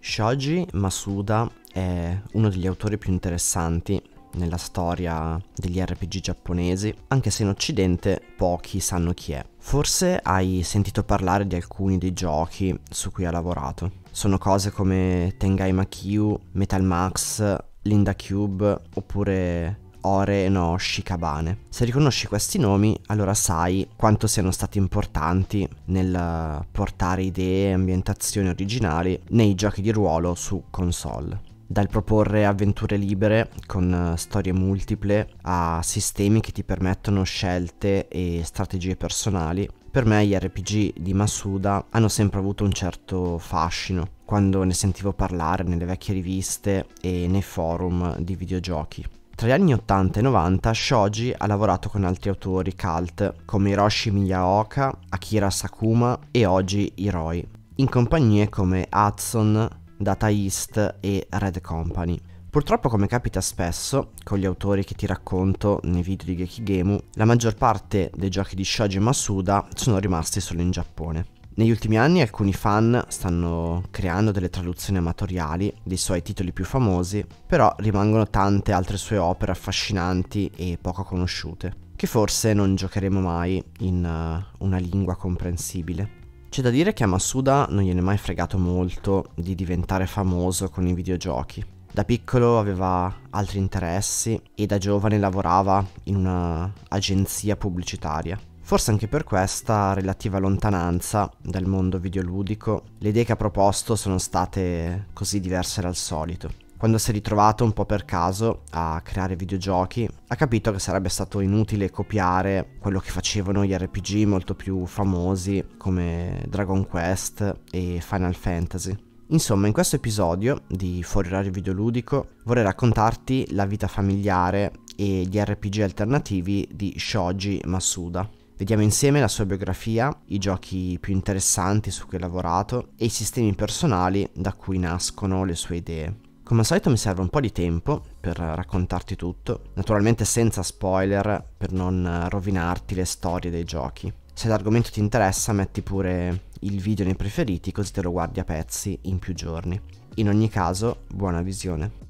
Shoji Masuda è uno degli autori più interessanti nella storia degli RPG giapponesi, anche se in Occidente pochi sanno chi è. Forse hai sentito parlare di alcuni dei giochi su cui ha lavorato. Sono cose come Tengai Makyu, Metal Max, Linda Cube oppure Ore, Enoshi, Kabane. Se riconosci questi nomi, allora sai quanto siano stati importanti nel portare idee e ambientazioni originali nei giochi di ruolo su console dal proporre avventure libere con eh, storie multiple a sistemi che ti permettono scelte e strategie personali, per me gli RPG di Masuda hanno sempre avuto un certo fascino quando ne sentivo parlare nelle vecchie riviste e nei forum di videogiochi. Tra gli anni 80 e 90 Shoji ha lavorato con altri autori cult come Hiroshi Miyaoka, Akira Sakuma e Oji Hiroi, in compagnie come Hudson, Data East e Red Company. Purtroppo come capita spesso, con gli autori che ti racconto nei video di Gekigemu, la maggior parte dei giochi di Shoji Masuda sono rimasti solo in Giappone. Negli ultimi anni alcuni fan stanno creando delle traduzioni amatoriali dei suoi titoli più famosi, però rimangono tante altre sue opere affascinanti e poco conosciute, che forse non giocheremo mai in uh, una lingua comprensibile. C'è da dire che a Masuda non gliene è mai fregato molto di diventare famoso con i videogiochi. Da piccolo aveva altri interessi e da giovane lavorava in una agenzia pubblicitaria. Forse anche per questa relativa lontananza dal mondo videoludico, le idee che ha proposto sono state così diverse dal solito. Quando si è ritrovato un po' per caso a creare videogiochi, ha capito che sarebbe stato inutile copiare quello che facevano gli RPG molto più famosi come Dragon Quest e Final Fantasy. Insomma, in questo episodio di Fuori Orario Videoludico vorrei raccontarti la vita familiare e gli RPG alternativi di Shoji Masuda. Vediamo insieme la sua biografia, i giochi più interessanti su cui ha lavorato e i sistemi personali da cui nascono le sue idee. Come al solito mi serve un po' di tempo per raccontarti tutto, naturalmente senza spoiler per non rovinarti le storie dei giochi. Se l'argomento ti interessa metti pure il video nei preferiti così te lo guardi a pezzi in più giorni. In ogni caso, buona visione.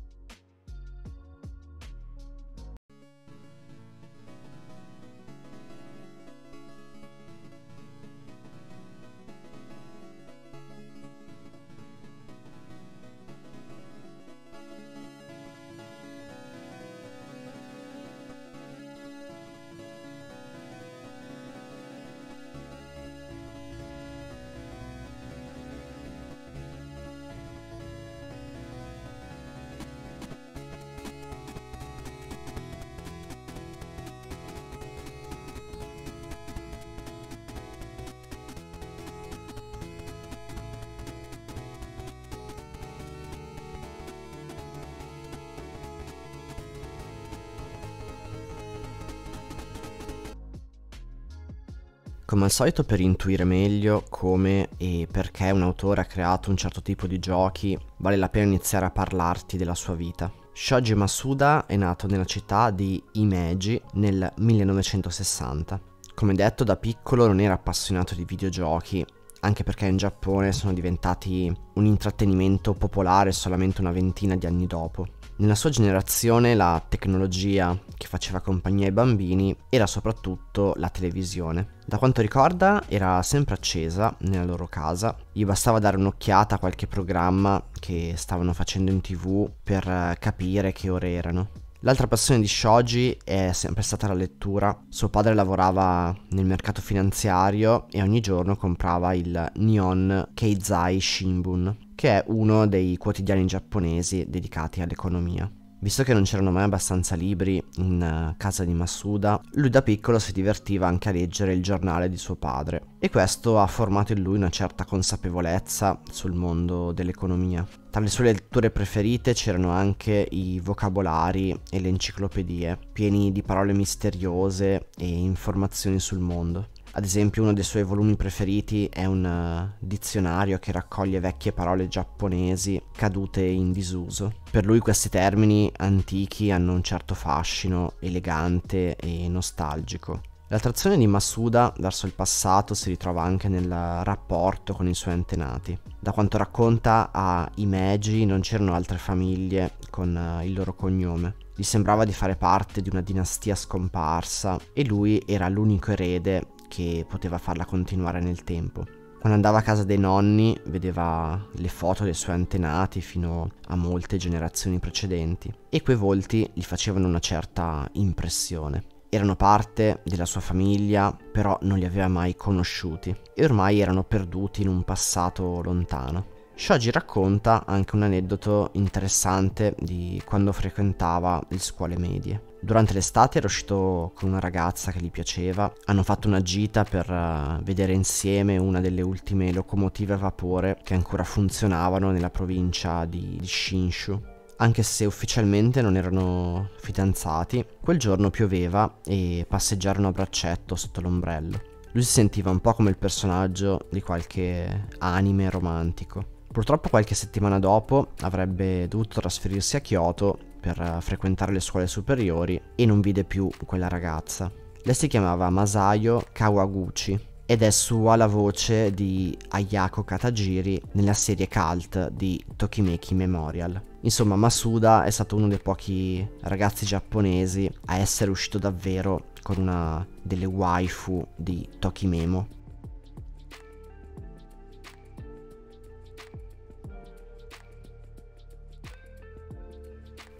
Come al solito per intuire meglio come e perché un autore ha creato un certo tipo di giochi, vale la pena iniziare a parlarti della sua vita. Shoji Masuda è nato nella città di Imeji nel 1960. Come detto da piccolo non era appassionato di videogiochi, anche perché in Giappone sono diventati un intrattenimento popolare solamente una ventina di anni dopo. Nella sua generazione la tecnologia che faceva compagnia ai bambini era soprattutto la televisione. Da quanto ricorda era sempre accesa nella loro casa, gli bastava dare un'occhiata a qualche programma che stavano facendo in tv per eh, capire che ore erano. L'altra passione di Shoji è sempre stata la lettura. Suo padre lavorava nel mercato finanziario e ogni giorno comprava il Nihon Keizai Shimbun, che è uno dei quotidiani giapponesi dedicati all'economia. Visto che non c'erano mai abbastanza libri in eh, casa di Masuda, lui da piccolo si divertiva anche a leggere il giornale di suo padre e questo ha formato in lui una certa consapevolezza sul mondo dell'economia. Tra le sue letture preferite c'erano anche i vocabolari e le enciclopedie, pieni di parole misteriose e informazioni sul mondo. Ad esempio uno dei suoi volumi preferiti è un uh, dizionario che raccoglie vecchie parole giapponesi cadute in disuso. Per lui questi termini antichi hanno un certo fascino elegante e nostalgico. L'attrazione di Masuda verso il passato si ritrova anche nel rapporto con i suoi antenati. Da quanto racconta a Imeji non c'erano altre famiglie con eh, il loro cognome. Gli sembrava di fare parte di una dinastia scomparsa e lui era l'unico erede che poteva farla continuare nel tempo. Quando andava a casa dei nonni vedeva le foto dei suoi antenati fino a molte generazioni precedenti e quei volti gli facevano una certa impressione. Erano parte della sua famiglia, però non li aveva mai conosciuti e ormai erano perduti in un passato lontano. Shoji racconta anche un aneddoto interessante di quando frequentava le scuole medie. Durante l'estate ero uscito con una ragazza che gli piaceva, hanno fatto una gita per eh, vedere insieme una delle ultime locomotive a vapore che ancora funzionavano nella provincia di, di Shinshu anche se ufficialmente non erano fidanzati, quel giorno pioveva e passeggiarono a braccetto sotto l'ombrello. Lui si sentiva un po' come il personaggio di qualche anime romantico. Purtroppo qualche settimana dopo avrebbe dovuto trasferirsi a Kyoto per frequentare le scuole superiori e non vide più quella ragazza. Lei si chiamava Masayo Kawaguchi ed è sua la voce di Ayako Katagiri nella serie cult di Tokimeki Memorial. Insomma, Masuda è stato uno dei pochi ragazzi giapponesi a essere uscito davvero con una delle waifu di Tokimemo.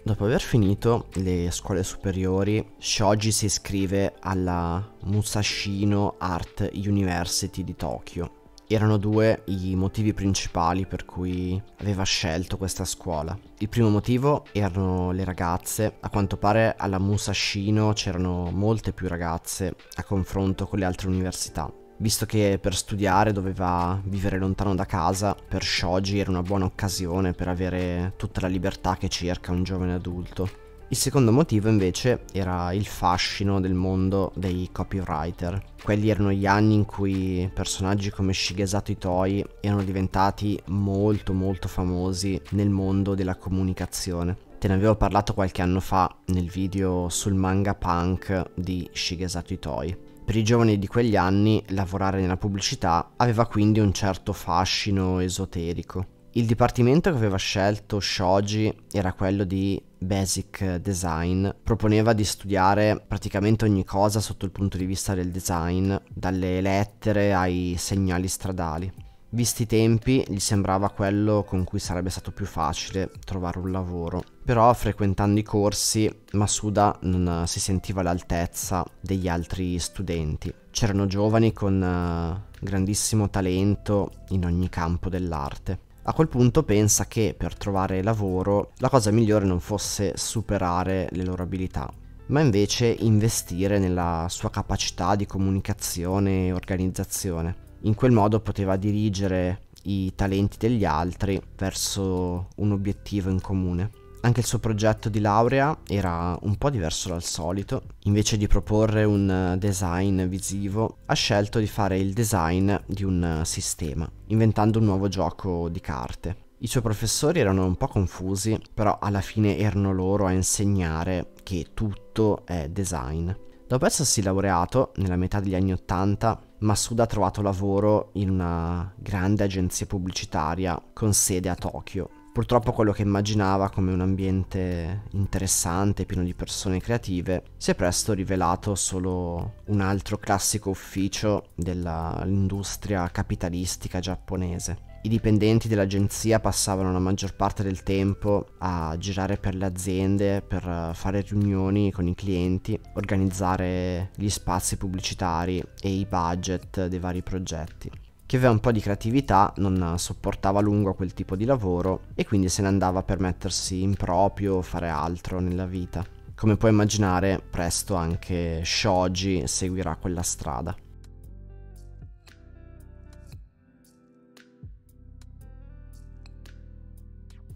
Dopo aver finito le scuole superiori, Shoji si iscrive alla Musashino Art University di Tokyo. Erano due i motivi principali per cui aveva scelto questa scuola. Il primo motivo erano le ragazze, a quanto pare alla Musashino c'erano molte più ragazze a confronto con le altre università. Visto che per studiare doveva vivere lontano da casa, per Shoji era una buona occasione per avere tutta la libertà che cerca un giovane adulto. Il secondo motivo invece era il fascino del mondo dei copywriter. Quelli erano gli anni in cui personaggi come Shigesato Itoi erano diventati molto molto famosi nel mondo della comunicazione. Te ne avevo parlato qualche anno fa nel video sul manga punk di Shigesato Itoi. Per i giovani di quegli anni lavorare nella pubblicità aveva quindi un certo fascino esoterico. Il dipartimento che aveva scelto Shoji era quello di Basic Design, proponeva di studiare praticamente ogni cosa sotto il punto di vista del design, dalle lettere ai segnali stradali. Visti i tempi, gli sembrava quello con cui sarebbe stato più facile trovare un lavoro però frequentando i corsi Masuda non eh, si sentiva all'altezza degli altri studenti. C'erano giovani con eh, grandissimo talento in ogni campo dell'arte. A quel punto pensa che per trovare lavoro la cosa migliore non fosse superare le loro abilità, ma invece investire nella sua capacità di comunicazione e organizzazione. In quel modo poteva dirigere i talenti degli altri verso un obiettivo in comune. Anche il suo progetto di laurea era un po' diverso dal solito, invece di proporre un eh, design visivo ha scelto di fare il design di un eh, sistema, inventando un nuovo gioco di carte. I suoi professori erano un po' confusi, però alla fine erano loro a insegnare che tutto è design. Dopo essersi laureato, nella metà degli anni Ottanta, Masuda ha trovato lavoro in una grande agenzia pubblicitaria con sede a Tokyo Purtroppo quello che immaginava come un ambiente interessante, pieno di persone creative, si è presto rivelato solo un altro classico ufficio dell'industria capitalistica giapponese. I dipendenti dell'agenzia passavano la maggior parte del tempo a girare per le aziende, per fare riunioni con i clienti, organizzare gli spazi pubblicitari e i budget dei vari progetti che aveva un po' di creatività, non sopportava a lungo quel tipo di lavoro e quindi se ne andava per mettersi in proprio o fare altro nella vita. Come puoi immaginare, presto anche Shoji seguirà quella strada.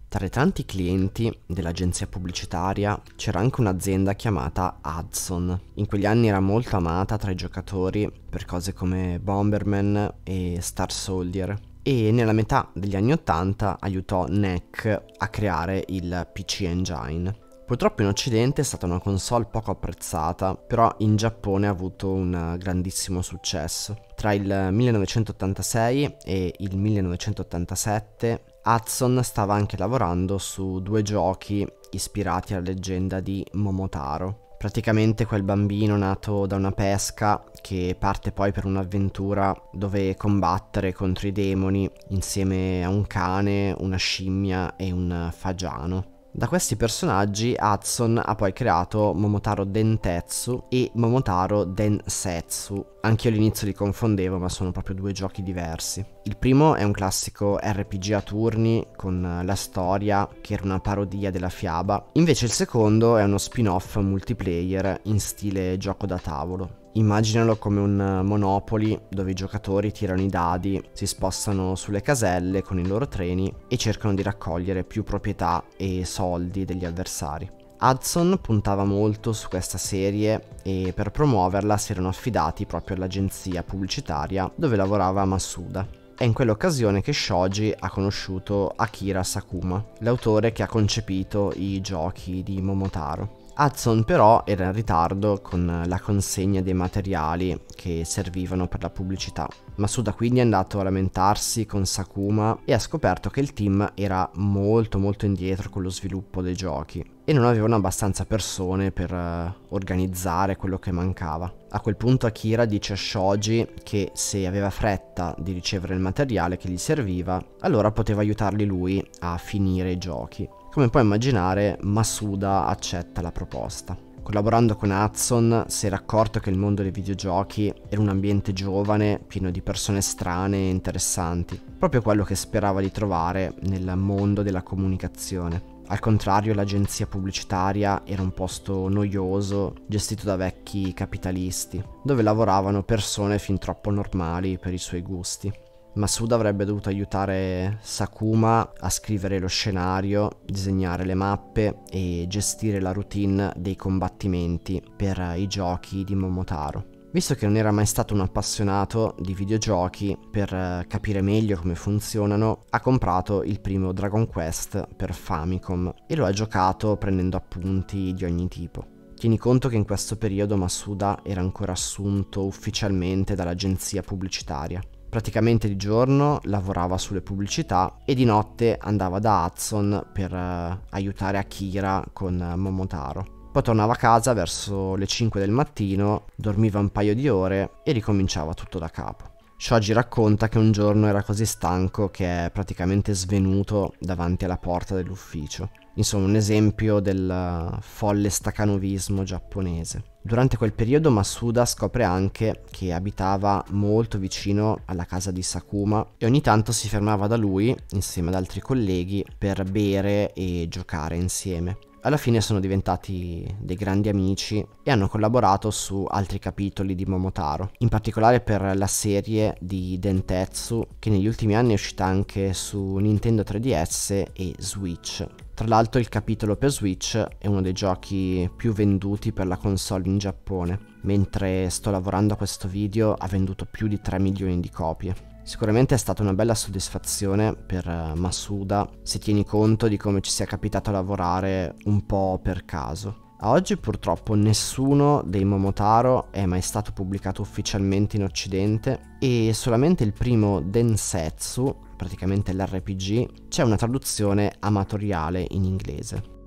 Tra i tanti clienti dell'agenzia pubblicitaria c'era anche un'azienda chiamata Hudson. In quegli anni era molto amata tra i giocatori per cose come Bomberman e Star Soldier e nella metà degli anni 80 aiutò NEC a creare il PC Engine. Purtroppo in Occidente è stata una console poco apprezzata, però in Giappone ha avuto un grandissimo successo. Tra il 1986 e il 1987 Hudson stava anche lavorando su due giochi ispirati alla leggenda di Momotaro. Praticamente quel bambino nato da una pesca che parte poi per un'avventura dove combattere contro i demoni insieme a un cane, una scimmia e un fagiano. Da questi personaggi Hudson ha poi creato Momotaro Dentetsu e Momotaro Densetsu. Anch'io all'inizio li confondevo, ma sono proprio due giochi diversi. Il primo è un classico RPG a turni con la storia, che era una parodia della fiaba. Invece il secondo è uno spin-off multiplayer in stile gioco da tavolo. Immaginalo come un eh, Monopoli dove i giocatori tirano i dadi, si spostano sulle caselle con i loro treni e cercano di raccogliere più proprietà e soldi degli avversari. Hudson puntava molto su questa serie e per promuoverla si erano affidati proprio all'agenzia pubblicitaria dove lavorava Masuda. È in quell'occasione che Shoji ha conosciuto Akira Sakuma, l'autore che ha concepito i giochi di Momotaro. Hudson però era in ritardo con la consegna dei materiali che servivano per la pubblicità. Masuda quindi è andato a lamentarsi con Sakuma e ha scoperto che il team era molto molto indietro con lo sviluppo dei giochi e non avevano abbastanza persone per uh, organizzare quello che mancava. A quel punto Akira dice a Shoji che se aveva fretta di ricevere il materiale che gli serviva, allora poteva aiutarli lui a finire i giochi. Come puoi immaginare, Masuda accetta la proposta. Collaborando con Hudson si era accorto che il mondo dei videogiochi era un ambiente giovane, pieno di persone strane e interessanti, proprio quello che sperava di trovare nel mondo della comunicazione. Al contrario, l'agenzia pubblicitaria era un posto noioso, gestito da vecchi capitalisti, dove lavoravano persone fin troppo normali per i suoi gusti. Masuda avrebbe dovuto aiutare Sakuma a scrivere lo scenario, disegnare le mappe e gestire la routine dei combattimenti per i giochi di Momotaro. Visto che non era mai stato un appassionato di videogiochi, per capire meglio come funzionano, ha comprato il primo Dragon Quest per Famicom e lo ha giocato prendendo appunti di ogni tipo. Tieni conto che in questo periodo Masuda era ancora assunto ufficialmente dall'agenzia pubblicitaria praticamente di giorno lavorava sulle pubblicità e di notte andava da Hudson per eh, aiutare Akira con eh, Momotaro. Poi tornava a casa verso le 5 del mattino, dormiva un paio di ore e ricominciava tutto da capo. Shoji racconta che un giorno era così stanco che è praticamente svenuto davanti alla porta dell'ufficio insomma un esempio del folle stacanovismo giapponese. Durante quel periodo Masuda scopre anche che abitava molto vicino alla casa di Sakuma e ogni tanto si fermava da lui insieme ad altri colleghi per bere e giocare insieme. Alla fine sono diventati dei grandi amici e hanno collaborato su altri capitoli di Momotaro, in particolare per la serie di Dentetsu che negli ultimi anni è uscita anche su Nintendo 3DS e Switch. Tra l'altro il capitolo per Switch è uno dei giochi più venduti per la console in Giappone, mentre sto lavorando a questo video ha venduto più di 3 milioni di copie. Sicuramente è stata una bella soddisfazione per eh, Masuda, se tieni conto di come ci sia capitato a lavorare un po' per caso. A oggi purtroppo nessuno dei Momotaro è mai stato pubblicato ufficialmente in Occidente e solamente il primo Densetsu praticamente l'RPG, c'è una traduzione amatoriale in inglese.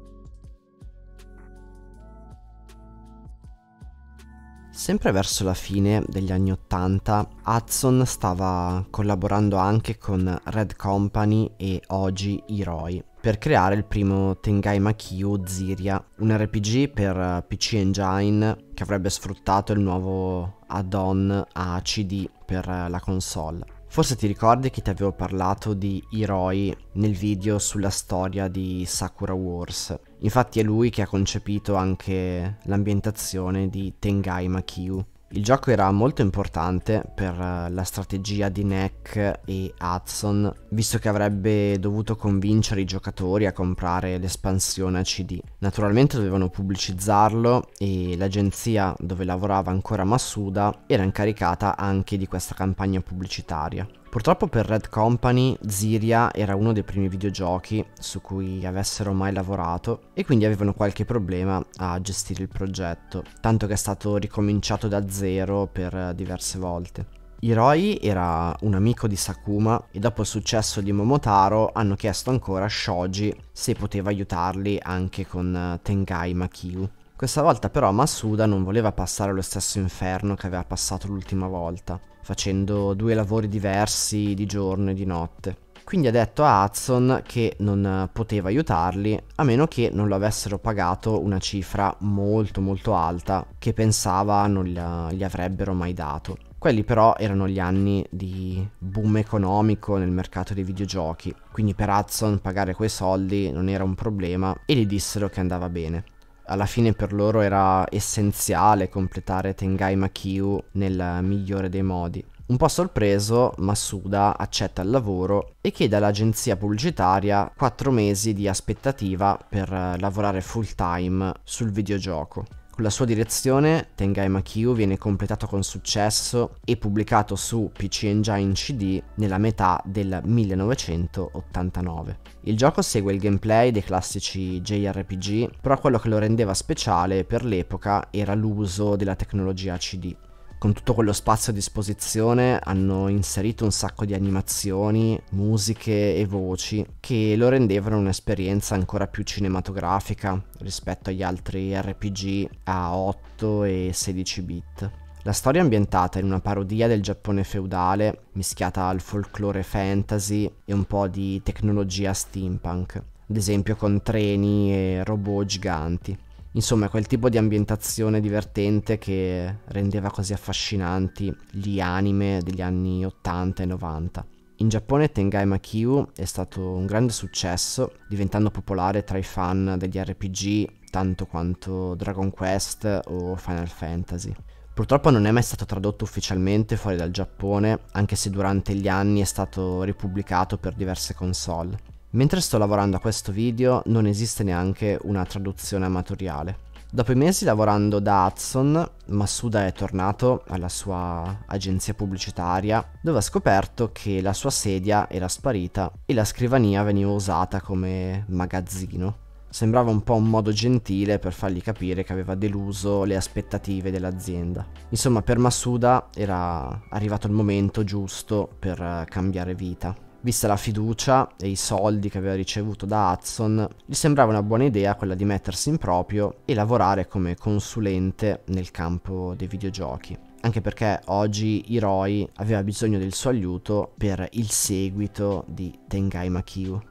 Sempre verso la fine degli anni Ottanta, Hudson stava collaborando anche con Red Company e Oji Hiroi per creare il primo Tengai Makyu Ziria, un RPG per PC Engine che avrebbe sfruttato il nuovo add-on a CD per la console. Forse ti ricordi che ti avevo parlato di Hiroi nel video sulla storia di Sakura Wars. Infatti è lui che ha concepito anche l'ambientazione di Tengai Makyu, il gioco era molto importante per eh, la strategia di Neck e Hudson, visto che avrebbe dovuto convincere i giocatori a comprare l'espansione a CD. Naturalmente dovevano pubblicizzarlo e l'agenzia dove lavorava ancora Massuda era incaricata anche di questa campagna pubblicitaria. Purtroppo per Red Company Ziria era uno dei primi videogiochi su cui avessero mai lavorato e quindi avevano qualche problema a gestire il progetto, tanto che è stato ricominciato da zero per diverse volte. Hiroi era un amico di Sakuma e dopo il successo di Momotaro hanno chiesto ancora a Shoji se poteva aiutarli anche con Tengai Makiu. Questa volta però Masuda non voleva passare lo stesso inferno che aveva passato l'ultima volta facendo due lavori diversi di giorno e di notte. Quindi ha detto a Hudson che non poteva aiutarli a meno che non lo avessero pagato una cifra molto molto alta che pensava non gli avrebbero mai dato. Quelli però erano gli anni di boom economico nel mercato dei videogiochi, quindi per Hudson pagare quei soldi non era un problema e gli dissero che andava bene alla fine per loro era essenziale completare Tengai Makyu nel migliore dei modi. Un po' sorpreso, Masuda accetta il lavoro e chiede all'agenzia pubblicitaria 4 mesi di aspettativa per lavorare full time sul videogioco. Con la sua direzione, Tengai Makyu viene completato con successo e pubblicato su PC Engine CD nella metà del 1989. Il gioco segue il gameplay dei classici JRPG, però quello che lo rendeva speciale per l'epoca era l'uso della tecnologia CD con tutto quello spazio a disposizione hanno inserito un sacco di animazioni, musiche e voci che lo rendevano un'esperienza ancora più cinematografica rispetto agli altri RPG a 8 e 16 bit. La storia è ambientata in una parodia del Giappone feudale, mischiata al folklore fantasy e un po' di tecnologia steampunk, ad esempio con treni e robot giganti. Insomma, quel tipo di ambientazione divertente che rendeva così affascinanti gli anime degli anni 80 e 90. In Giappone Tengai Makyu è stato un grande successo, diventando popolare tra i fan degli RPG tanto quanto Dragon Quest o Final Fantasy. Purtroppo non è mai stato tradotto ufficialmente fuori dal Giappone, anche se durante gli anni è stato ripubblicato per diverse console. Mentre sto lavorando a questo video non esiste neanche una traduzione amatoriale. Dopo i mesi lavorando da Hudson, Masuda è tornato alla sua agenzia pubblicitaria dove ha scoperto che la sua sedia era sparita e la scrivania veniva usata come magazzino. Sembrava un po' un modo gentile per fargli capire che aveva deluso le aspettative dell'azienda. Insomma, per Masuda era arrivato il momento giusto per eh, cambiare vita. Vista la fiducia e i soldi che aveva ricevuto da Hudson, gli sembrava una buona idea quella di mettersi in proprio e lavorare come consulente nel campo dei videogiochi. Anche perché oggi Hiroi aveva bisogno del suo aiuto per il seguito di Tengai Makiu.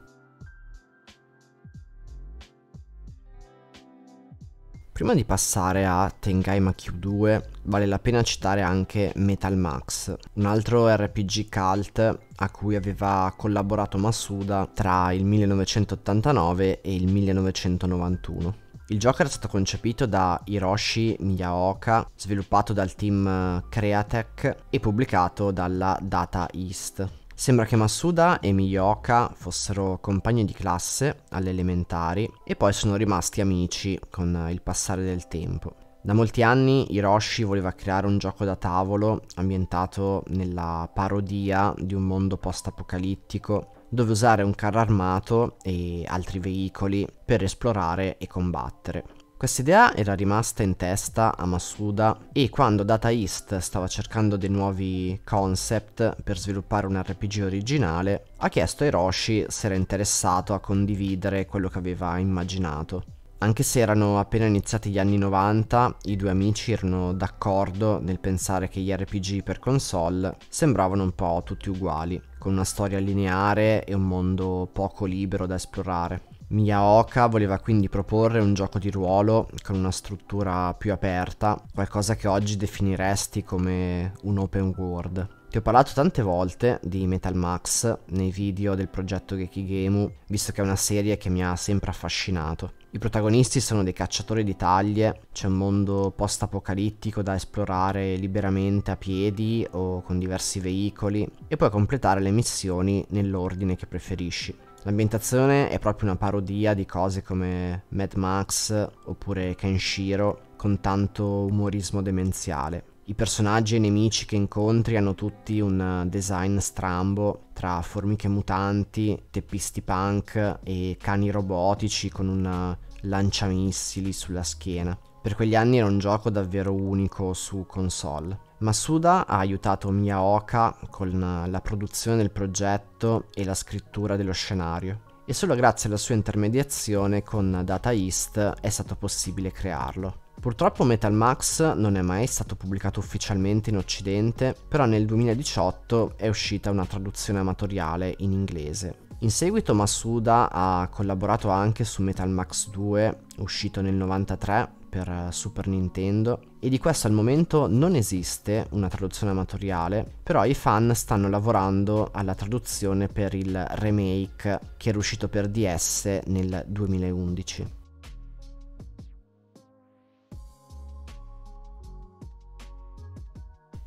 Prima di passare a Tengaima Q2 vale la pena citare anche Metal Max, un altro RPG cult a cui aveva collaborato Masuda tra il 1989 e il 1991. Il gioco era stato concepito da Hiroshi Miyaoka, sviluppato dal team eh, Createch e pubblicato dalla Data East. Sembra che Masuda e Miyoka fossero compagni di classe alle elementari e poi sono rimasti amici con il passare del tempo. Da molti anni Hiroshi voleva creare un gioco da tavolo ambientato nella parodia di un mondo post-apocalittico dove usare un carro armato e altri veicoli per esplorare e combattere. Questa idea era rimasta in testa a Masuda e quando Data East stava cercando dei nuovi concept per sviluppare un RPG originale, ha chiesto a Hiroshi se era interessato a condividere quello che aveva immaginato. Anche se erano appena iniziati gli anni 90, i due amici erano d'accordo nel pensare che gli RPG per console sembravano un po' tutti uguali, con una storia lineare e un mondo poco libero da esplorare. Miyaoka voleva quindi proporre un gioco di ruolo con una struttura più aperta, qualcosa che oggi definiresti come un open world. Ti ho parlato tante volte di Metal Max nei video del progetto Gekigemu, visto che è una serie che mi ha sempre affascinato. I protagonisti sono dei cacciatori di taglie, c'è un mondo post-apocalittico da esplorare liberamente a piedi o con diversi veicoli e puoi completare le missioni nell'ordine che preferisci. L'ambientazione è proprio una parodia di cose come Mad Max oppure Kenshiro con tanto umorismo demenziale. I personaggi e i nemici che incontri hanno tutti un eh, design strambo tra formiche mutanti, teppisti punk e cani robotici con un eh, lanciamissili sulla schiena. Per quegli anni era un gioco davvero unico su console. Masuda ha aiutato Miyaoka con eh, la produzione del progetto e la scrittura dello scenario e solo grazie alla sua intermediazione con Data East è stato possibile crearlo. Purtroppo Metal Max non è mai stato pubblicato ufficialmente in Occidente, però nel 2018 è uscita una traduzione amatoriale in inglese. In seguito Masuda ha collaborato anche su Metal Max 2, uscito nel 93 per Super Nintendo, e di questo al momento non esiste una traduzione amatoriale, però i fan stanno lavorando alla traduzione per il remake che era uscito per DS nel 2011.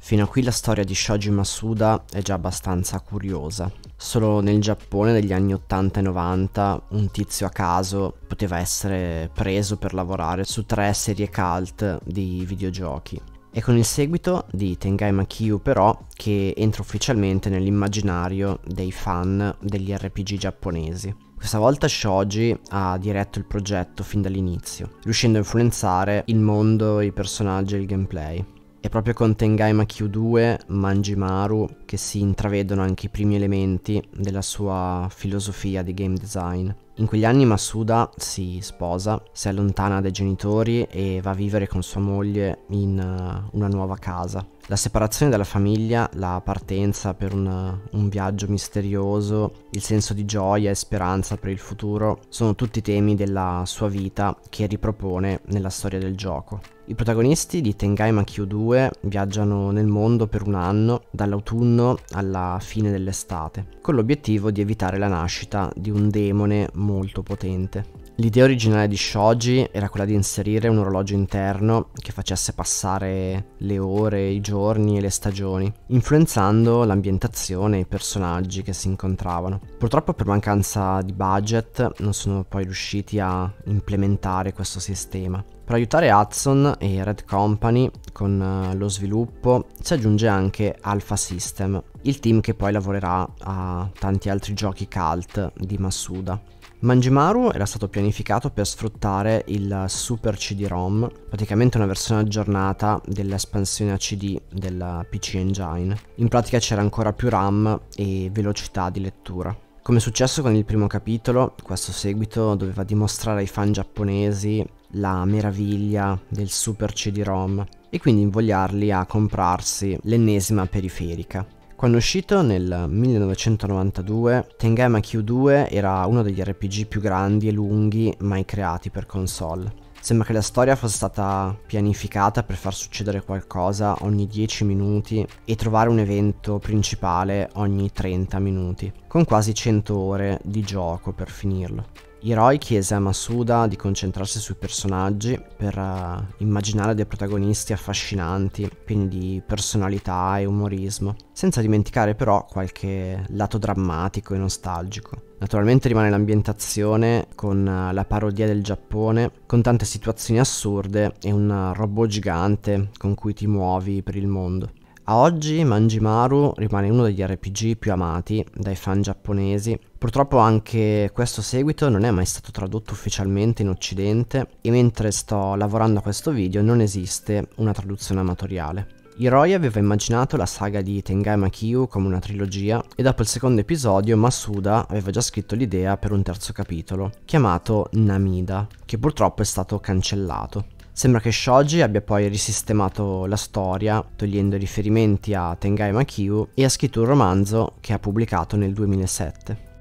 Fino a qui la storia di Shoji Masuda è già abbastanza curiosa. Solo nel Giappone degli anni 80 e 90 un tizio a caso poteva essere preso per lavorare su tre serie cult di videogiochi. È con il seguito di Tengai Makiyu però che entra ufficialmente nell'immaginario dei fan degli RPG giapponesi. Questa volta Shoji ha diretto il progetto fin dall'inizio, riuscendo a influenzare il mondo, i personaggi e il gameplay. E proprio con Tengaima Q2 Manjimaru che si intravedono anche i primi elementi della sua filosofia di game design. In quegli anni Masuda si sposa, si allontana dai genitori e va a vivere con sua moglie in eh, una nuova casa. La separazione dalla famiglia, la partenza per un, eh, un, viaggio misterioso, il senso di gioia e speranza per il futuro sono tutti temi della sua vita che ripropone nella storia del gioco. I protagonisti di Tengai Makyu 2 viaggiano nel mondo per un anno, dall'autunno alla fine dell'estate, con l'obiettivo di evitare la nascita di un demone molto potente. L'idea originale di Shoji era quella di inserire un orologio interno che facesse passare le ore, i giorni e le stagioni, influenzando l'ambientazione e i personaggi che si incontravano. Purtroppo per mancanza di budget non sono poi riusciti a implementare questo sistema. Per aiutare Hudson e Red Company con eh, lo sviluppo si aggiunge anche Alpha System, il team che poi lavorerà a tanti altri giochi cult di Masuda. Manjimaru era stato pianificato per sfruttare il Super CD-ROM, praticamente una versione aggiornata dell'espansione a CD del PC Engine. In pratica c'era ancora più RAM e velocità di lettura. Come è successo con il primo capitolo, questo seguito doveva dimostrare ai fan giapponesi la meraviglia del Super CD-ROM e quindi invogliarli a comprarsi l'ennesima periferica. Quando è uscito nel 1992, Tengama Q2 era uno degli RPG più grandi e lunghi mai creati per console. Sembra che la storia fosse stata pianificata per far succedere qualcosa ogni 10 minuti e trovare un evento principale ogni 30 minuti, con quasi 100 ore di gioco per finirlo. Hiroi chiese a Masuda di concentrarsi sui personaggi per uh, immaginare dei protagonisti affascinanti, pieni di personalità e umorismo, senza dimenticare però qualche lato drammatico e nostalgico. Naturalmente rimane l'ambientazione con uh, la parodia del Giappone, con tante situazioni assurde e un uh, robot gigante con cui ti muovi per il mondo. A oggi Manjimaru rimane uno degli RPG più amati dai fan giapponesi. Purtroppo anche questo seguito non è mai stato tradotto ufficialmente in occidente e mentre sto lavorando a questo video non esiste una traduzione amatoriale. Hiroi aveva immaginato la saga di Tengai Kyu come una trilogia e dopo il secondo episodio Masuda aveva già scritto l'idea per un terzo capitolo, chiamato Namida, che purtroppo è stato cancellato. Sembra che Shoji abbia poi risistemato la storia, togliendo riferimenti a Tengai Makyu e ha scritto un romanzo che ha pubblicato nel 2007.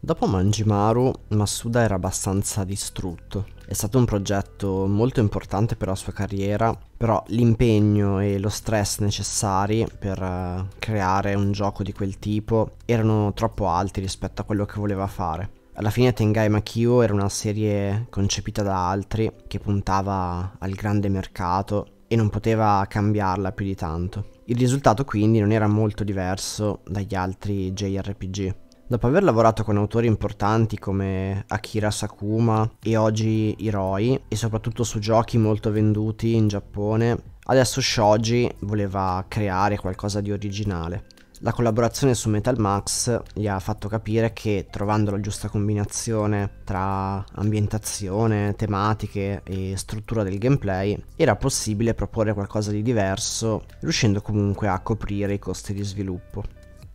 Dopo Manjimaru, Masuda era abbastanza distrutto. È stato un progetto molto importante per la sua carriera, però l'impegno e lo stress necessari per eh, creare un gioco di quel tipo erano troppo alti rispetto a quello che voleva fare. Alla fine Tengai Makio era una serie concepita da altri che puntava al grande mercato e non poteva cambiarla più di tanto. Il risultato quindi non era molto diverso dagli altri JRPG. Dopo aver lavorato con autori importanti come Akira Sakuma e oggi Hiroi, e soprattutto su giochi molto venduti in Giappone, adesso Shoji voleva creare qualcosa di originale. La collaborazione su Metal Max gli ha fatto capire che trovando la giusta combinazione tra ambientazione, tematiche e struttura del gameplay era possibile proporre qualcosa di diverso, riuscendo comunque a coprire i costi di sviluppo.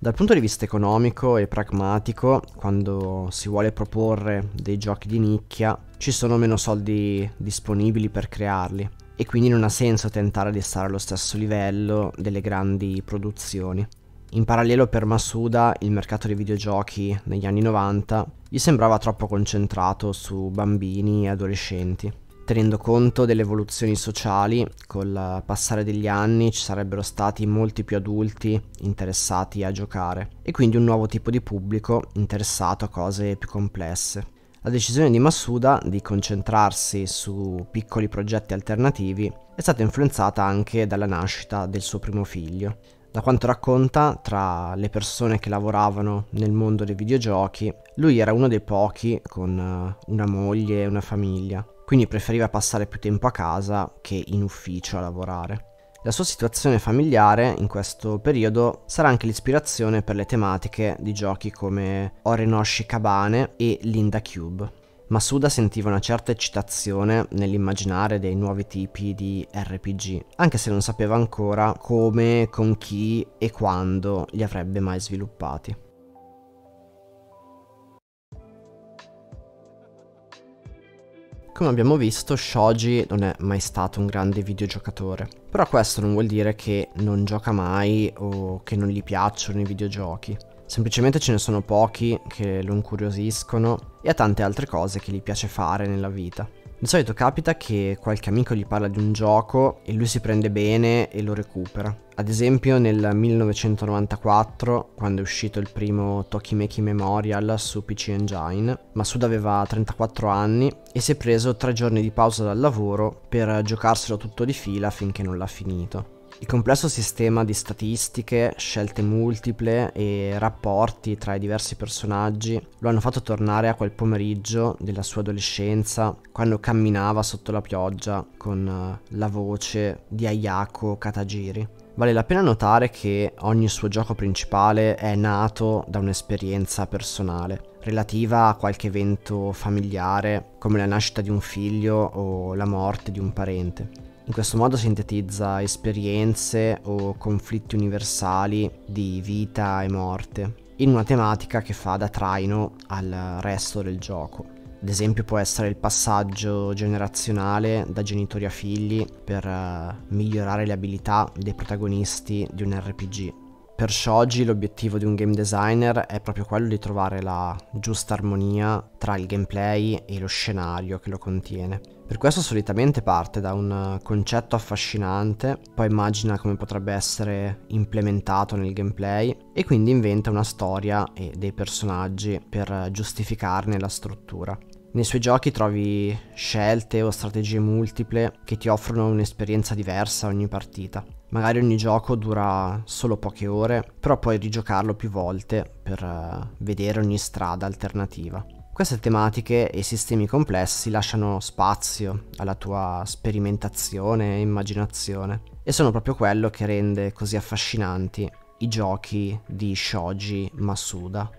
Dal punto di vista economico e pragmatico, quando si vuole proporre dei giochi di nicchia, ci sono meno soldi disponibili per crearli e quindi non ha senso tentare di stare allo stesso livello delle grandi produzioni. In parallelo per Masuda il mercato dei videogiochi negli anni 90 gli sembrava troppo concentrato su bambini e adolescenti tenendo conto delle evoluzioni sociali, col passare degli anni ci sarebbero stati molti più adulti interessati a giocare e quindi un nuovo tipo di pubblico interessato a cose più complesse. La decisione di Masuda di concentrarsi su piccoli progetti alternativi è stata influenzata anche dalla nascita del suo primo figlio. Da quanto racconta, tra le persone che lavoravano nel mondo dei videogiochi, lui era uno dei pochi con una moglie e una famiglia quindi preferiva passare più tempo a casa che in ufficio a lavorare. La sua situazione familiare in questo periodo sarà anche l'ispirazione per le tematiche di giochi come Orenoshi Kabane e Linda Cube. Masuda sentiva una certa eccitazione nell'immaginare dei nuovi tipi di RPG, anche se non sapeva ancora come, con chi e quando li avrebbe mai sviluppati. Come abbiamo visto, Shoji non è mai stato un grande videogiocatore. Però questo non vuol dire che non gioca mai o che non gli piacciono i videogiochi. Semplicemente ce ne sono pochi che lo incuriosiscono e ha tante altre cose che gli piace fare nella vita. Di solito capita che qualche amico gli parla di un gioco e lui si prende bene e lo recupera. Ad esempio nel 1994, quando è uscito il primo Tokimeki Memorial su PC Engine, Masuda aveva 34 anni e si è preso tre giorni di pausa dal lavoro per giocarselo tutto di fila finché non l'ha finito. Il complesso sistema di statistiche, scelte multiple e rapporti tra i diversi personaggi lo hanno fatto tornare a quel pomeriggio della sua adolescenza, quando camminava sotto la pioggia con eh, la voce di Ayako Katagiri. Vale la pena notare che ogni suo gioco principale è nato da un'esperienza personale relativa a qualche evento familiare come la nascita di un figlio o la morte di un parente. In questo modo sintetizza esperienze o conflitti universali di vita e morte, in una tematica che fa da traino al resto del gioco. Ad esempio può essere il passaggio generazionale da genitori a figli per eh, migliorare le abilità dei protagonisti di un RPG. Per Shoji l'obiettivo di un game designer è proprio quello di trovare la giusta armonia tra il gameplay e lo scenario che lo contiene. Per questo solitamente parte da un concetto affascinante, poi immagina come potrebbe essere implementato nel gameplay e quindi inventa una storia e dei personaggi per giustificarne la struttura. Nei suoi giochi trovi scelte o strategie multiple che ti offrono un'esperienza diversa ogni partita. Magari ogni gioco dura solo poche ore, però puoi rigiocarlo più volte per eh, vedere ogni strada alternativa. Queste tematiche e sistemi complessi lasciano spazio alla tua sperimentazione e immaginazione e sono proprio quello che rende così affascinanti i giochi di Shoji Masuda.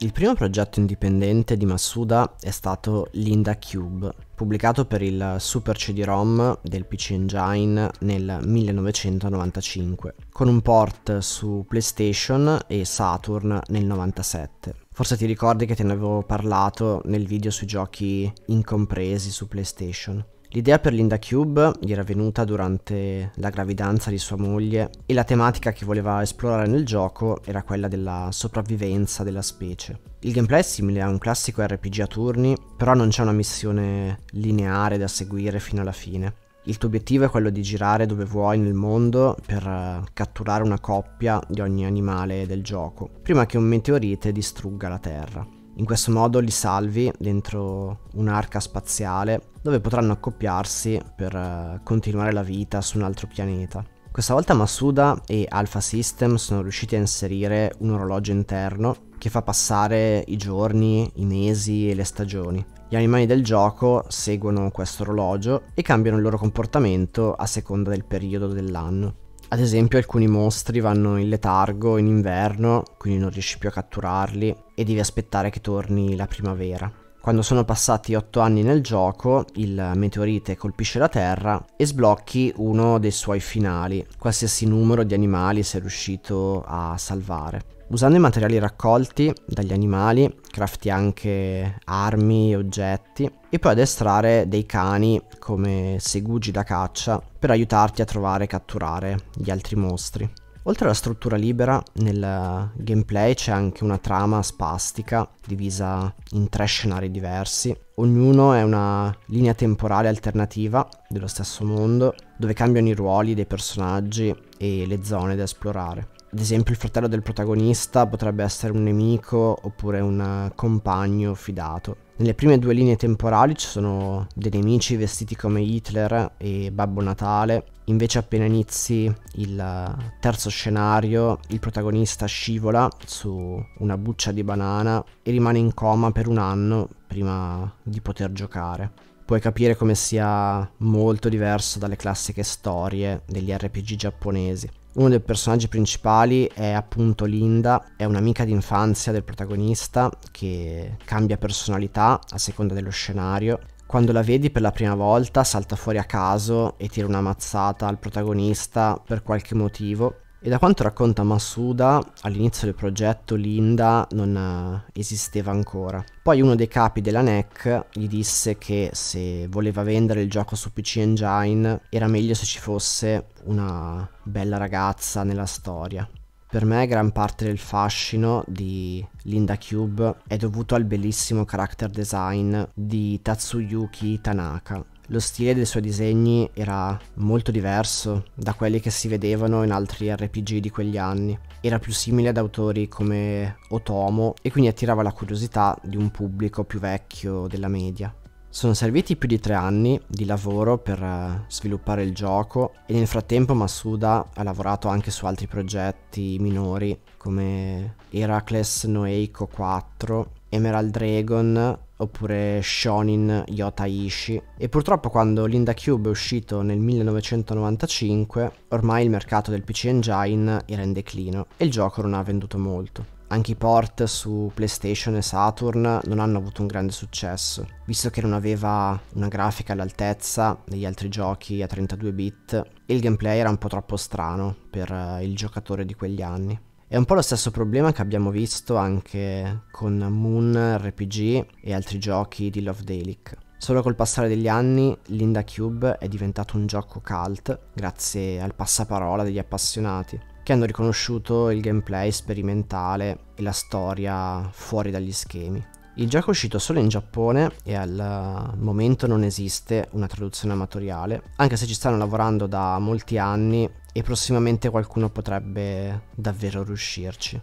Il primo progetto indipendente di Masuda è stato Linda Cube, pubblicato per il Super CD-ROM del PC Engine nel 1995, con un port su PlayStation e Saturn nel 1997. Forse ti ricordi che te ne avevo parlato nel video sui giochi incompresi su PlayStation. L'idea per Linda Cube gli era venuta durante la gravidanza di sua moglie e la tematica che voleva esplorare nel gioco era quella della sopravvivenza della specie. Il gameplay è simile a un classico RPG a turni, però non c'è una missione lineare da seguire fino alla fine. Il tuo obiettivo è quello di girare dove vuoi nel mondo per eh, catturare una coppia di ogni animale del gioco, prima che un meteorite distrugga la Terra. In questo modo li salvi dentro un'arca spaziale dove potranno accoppiarsi per eh, continuare la vita su un altro pianeta. Questa volta Masuda e Alpha System sono riusciti a inserire un orologio interno che fa passare i giorni, i mesi e le stagioni. Gli animali del gioco seguono questo orologio e cambiano il loro comportamento a seconda del periodo dell'anno. Ad esempio alcuni mostri vanno in letargo in inverno, quindi non riesci più a catturarli e devi aspettare che torni la primavera. Quando sono passati 8 anni nel gioco, il meteorite colpisce la Terra e sblocchi uno dei suoi finali, qualsiasi numero di animali sei riuscito a salvare. Usando i materiali raccolti dagli animali, crafti anche armi, oggetti e poi addestrare dei cani come segugi da caccia per aiutarti a trovare e catturare gli altri mostri. Oltre alla struttura libera, nel gameplay c'è anche una trama spastica divisa in tre scenari diversi. Ognuno è una linea temporale alternativa dello stesso mondo, dove cambiano i ruoli dei personaggi e le zone da esplorare ad esempio il fratello del protagonista potrebbe essere un nemico oppure un eh, compagno fidato. Nelle prime due linee temporali ci sono dei nemici vestiti come Hitler e Babbo Natale, invece appena inizi il eh, terzo scenario il protagonista scivola su una buccia di banana e rimane in coma per un anno prima di poter giocare puoi capire come sia molto diverso dalle classiche storie degli RPG giapponesi. Uno dei personaggi principali è appunto Linda, è un'amica d'infanzia del protagonista che cambia personalità a seconda dello scenario. Quando la vedi per la prima volta salta fuori a caso e tira una mazzata al protagonista per qualche motivo e da quanto racconta Masuda, all'inizio del progetto Linda non eh, esisteva ancora. Poi uno dei capi della NEC gli disse che se voleva vendere il gioco su PC Engine era meglio se ci fosse una bella ragazza nella storia. Per me gran parte del fascino di Linda Cube è dovuto al bellissimo character design di Tatsuyuki Tanaka, lo stile dei suoi disegni era molto diverso da quelli che si vedevano in altri RPG di quegli anni. Era più simile ad autori come Otomo e quindi attirava la curiosità di un pubblico più vecchio della media. Sono serviti più di tre anni di lavoro per eh, sviluppare il gioco e nel frattempo Masuda ha lavorato anche su altri progetti minori come Heracles Noeiko 4, Emerald Dragon oppure Shonin Ishii. E purtroppo quando Linda Cube è uscito nel 1995, ormai il mercato del PC Engine era in declino e il gioco non ha venduto molto. Anche i port su PlayStation e Saturn non hanno avuto un grande successo, visto che non aveva una grafica all'altezza degli altri giochi a 32 bit e il gameplay era un po' troppo strano per eh, il giocatore di quegli anni. È un po' lo stesso problema che abbiamo visto anche con Moon RPG e altri giochi di Love Delic. Solo col passare degli anni Linda Cube è diventato un gioco cult grazie al passaparola degli appassionati che hanno riconosciuto il gameplay sperimentale e la storia fuori dagli schemi. Il gioco è uscito solo in Giappone e al eh, momento non esiste una traduzione amatoriale, anche se ci stanno lavorando da molti anni e prossimamente qualcuno potrebbe davvero riuscirci.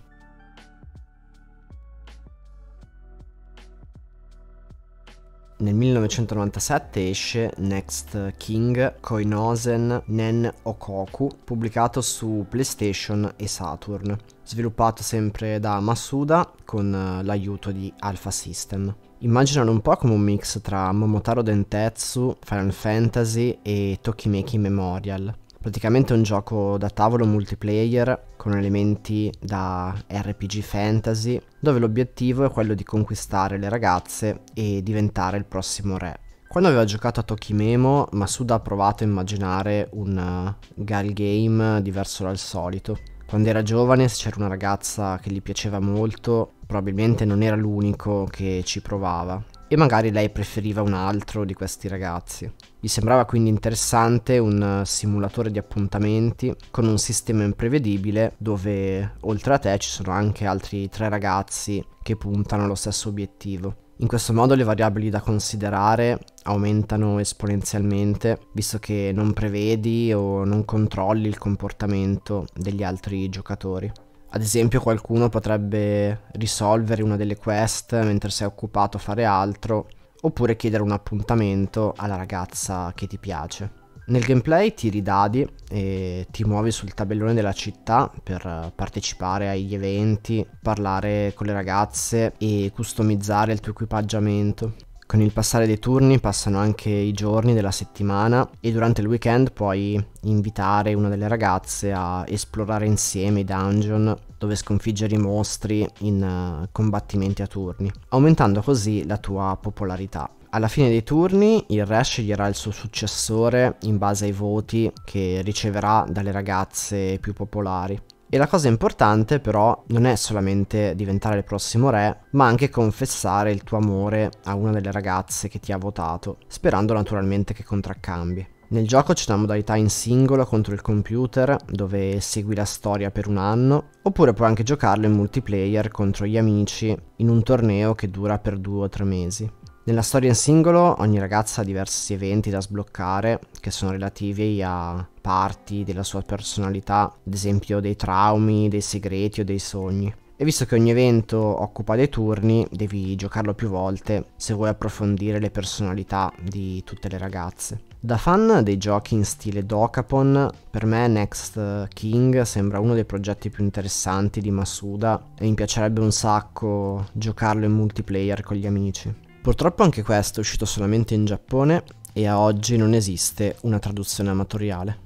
Nel 1997 esce Next King Koinosen Nen Okoku, pubblicato su PlayStation e Saturn, sviluppato sempre da Masuda con l'aiuto di Alpha System. Immaginano un po' come un mix tra Momotaro Dentetsu, Final Fantasy e Tokimeki Memorial. Praticamente un gioco da tavolo multiplayer con elementi da RPG fantasy, dove l'obiettivo è quello di conquistare le ragazze e diventare il prossimo re. Quando aveva giocato a Tokimemo, Masuda ha provato a immaginare un uh, girl game diverso dal solito. Quando era giovane, se c'era una ragazza che gli piaceva molto, probabilmente non era l'unico che ci provava. E magari lei preferiva un altro di questi ragazzi. Gli sembrava quindi interessante un simulatore di appuntamenti con un sistema imprevedibile dove oltre a te ci sono anche altri tre ragazzi che puntano allo stesso obiettivo. In questo modo le variabili da considerare aumentano esponenzialmente visto che non prevedi o non controlli il comportamento degli altri giocatori. Ad esempio qualcuno potrebbe risolvere una delle quest mentre sei occupato a fare altro oppure chiedere un appuntamento alla ragazza che ti piace. Nel gameplay tiri dadi e ti muovi sul tabellone della città per partecipare agli eventi, parlare con le ragazze e customizzare il tuo equipaggiamento. Con il passare dei turni passano anche i giorni della settimana e durante il weekend puoi invitare una delle ragazze a esplorare insieme i dungeon dove sconfiggere i mostri in uh, combattimenti a turni, aumentando così la tua popolarità. Alla fine dei turni il re sceglierà il suo successore in base ai voti che riceverà dalle ragazze più popolari. E la cosa importante però non è solamente diventare il prossimo re, ma anche confessare il tuo amore a una delle ragazze che ti ha votato, sperando naturalmente che contraccambi. Nel gioco c'è una modalità in singolo contro il computer, dove segui la storia per un anno, oppure puoi anche giocarlo in multiplayer contro gli amici in un torneo che dura per due o tre mesi. Nella storia in singolo ogni ragazza ha diversi eventi da sbloccare che sono relativi a parti della sua personalità, ad esempio dei traumi, dei segreti o dei sogni. E visto che ogni evento occupa dei turni, devi giocarlo più volte se vuoi approfondire le personalità di tutte le ragazze. Da fan dei giochi in stile Dokapon, per me Next King sembra uno dei progetti più interessanti di Masuda e mi piacerebbe un sacco giocarlo in multiplayer con gli amici. Purtroppo anche questo è uscito solamente in Giappone e a oggi non esiste una traduzione amatoriale.